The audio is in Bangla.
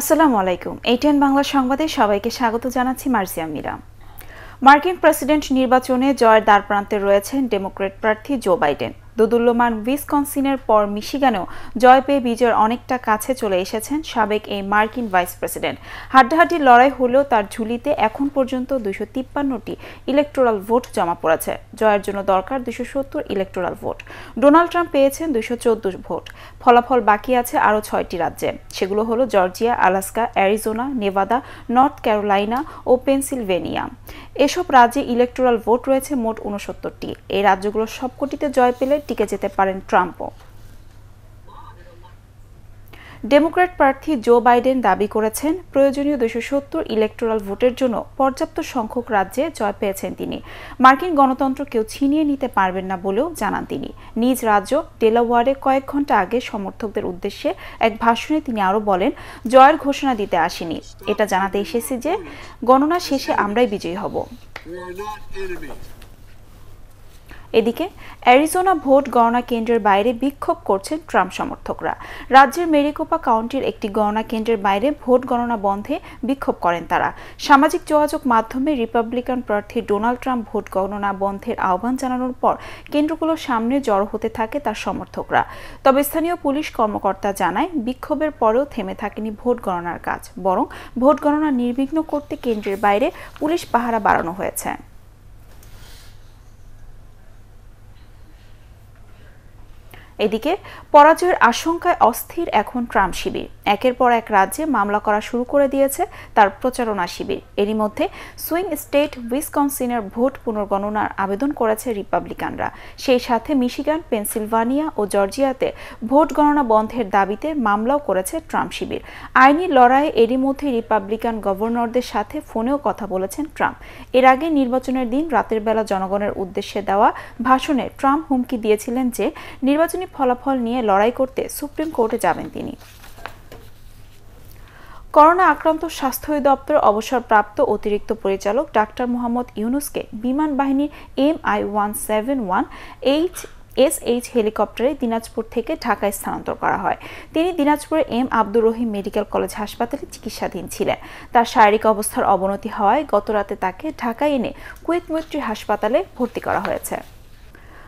আসসালামু আলাইকুম এইটিএন বাংলা সংবাদে সবাইকে স্বাগত জানাচ্ছি মার্জিয়া মিরা মার্কিন প্রেসিডেন্ট নির্বাচনে জয়ের দ্বারপ্রান্তে রয়েছেন ডেমোক্রেট প্রার্থী জো বাইডেন দোদুল্যমান উইসকনসিনের পর মিশিগানেও জয় পেয়ে বিজয়ের অনেকটা কাছে চলে এসেছেন সাবেক এই মার্কিন ভাইস প্রেসিডেন্ট হাড্ডাহাড্ডি লড়াই হলেও তার ঝুলিতে এখন পর্যন্ত দুশো তিপ্পান্নটি ইলেকটোরাল ভোট জমা পড়েছে জয়ের জন্য দরকার দুশো সত্তর ইলেকটোরাল ভোট ডোনাল্ড ট্রাম্প পেয়েছেন দুশো চোদ্দ ভোট ফলাফল বাকি আছে আরও ছয়টি রাজ্যে সেগুলো হলো Georgia Alaska Arizona Nevada North Carolina ও পেনসিলভেনিয়া এসব রাজ্যে ইলেকটোরাল ভোট রয়েছে মোট উনসত্তরটি এই রাজ্যগুলোর সবকটিতে জয় পেলে টিকে যেতে পারেন ট্রাম্পও ডেমোক্র্যাট প্রার্থী জো বাইডেন দাবি করেছেন প্রয়োজনীয় দুশো সত্তর ইলেকট্রাল ভোটের জন্য পর্যাপ্ত সংখ্যক রাজ্যে জয় পেয়েছেন তিনি মার্কিন গণতন্ত্র কেউ ছিনিয়ে নিতে পারবেন না বলেও জানান তিনি নিজ রাজ্য ডেলাওয়ারে কয়েক ঘন্টা আগে সমর্থকদের উদ্দেশ্যে এক ভাষণে তিনি আরও বলেন জয়ের ঘোষণা দিতে আসেনি এটা জানাতে এসেছি যে গণনা শেষে আমরাই বিজয়ী হব এদিকে অ্যারিজোনা ভোট গণনা কেন্দ্রের বাইরে বিক্ষোভ করছেন ট্রাম্প সমর্থকরা রাজ্যের মেরিকোপা কাউন্টির একটি গণনা কেন্দ্রের বাইরে ভোট গণনা বন্ধে বিক্ষোভ করেন তারা সামাজিক যোগাযোগ মাধ্যমে রিপাবলিকান প্রার্থী ডোনাল্ড ট্রাম্প ভোট গণনা বন্ধের আহ্বান জানানোর পর কেন্দ্রগুলোর সামনে জড়ো হতে থাকে তার সমর্থকরা তবে স্থানীয় পুলিশ কর্মকর্তা জানায় বিক্ষোভের পরেও থেমে থাকেনি ভোট গণনার কাজ বরং ভোট গণনা নির্বিঘ্ন করতে কেন্দ্রের বাইরে পুলিশ পাহারা বাড়ানো হয়েছে এদিকে পরাজয়ের আশঙ্কায় অস্থির এখন ট্রাম্প শিবির একের পর এক রাজ্যে মামলা করা শুরু করে দিয়েছে তার প্রচারণা শিবির এরই মধ্যে সুইং স্টেট উইসকনসিনের ভোট পুনর্গণনার আবেদন করেছে রিপাবলিকানরা সেই সাথে মিশিগান পেনসিলভানিয়া ও জর্জিয়াতে ভোট গণনা বন্ধের দাবিতে মামলাও করেছে ট্রাম্প শিবির আইনি লড়াইয়ে এরই মধ্যে রিপাবলিকান গভর্নরদের সাথে ফোনেও কথা বলেছেন ট্রাম্প এর আগে নির্বাচনের দিন রাতের বেলা জনগণের উদ্দেশ্যে দেওয়া ভাষণে ট্রাম্প হুমকি দিয়েছিলেন যে নির্বাচনী নির্বাচনের ফলাফল নিয়ে লড়াই করতে সুপ্রিম কোর্টে যাবেন তিনি করোনা আক্রান্ত স্বাস্থ্য দপ্তর অবসরপ্রাপ্ত অতিরিক্ত পরিচালক ডাক্তার মোহাম্মদ ইউনুসকে বিমান বাহিনীর M I one seven one H S H হেলিকপ্টারে দিনাজপুর থেকে ঢাকায় স্থানান্তর করা হয় তিনি দিনাজপুরে M Abdur Rahim medical college হাসপাতালে চিকিৎসাধীন ছিলেন তার শারীরিক অবস্থার অবনতি হওয়ায় গতরাতে তাকে ঢাকায় এনে কুয়েত মৈত্রী হাসপাতালে ভর্তি করা হয়েছে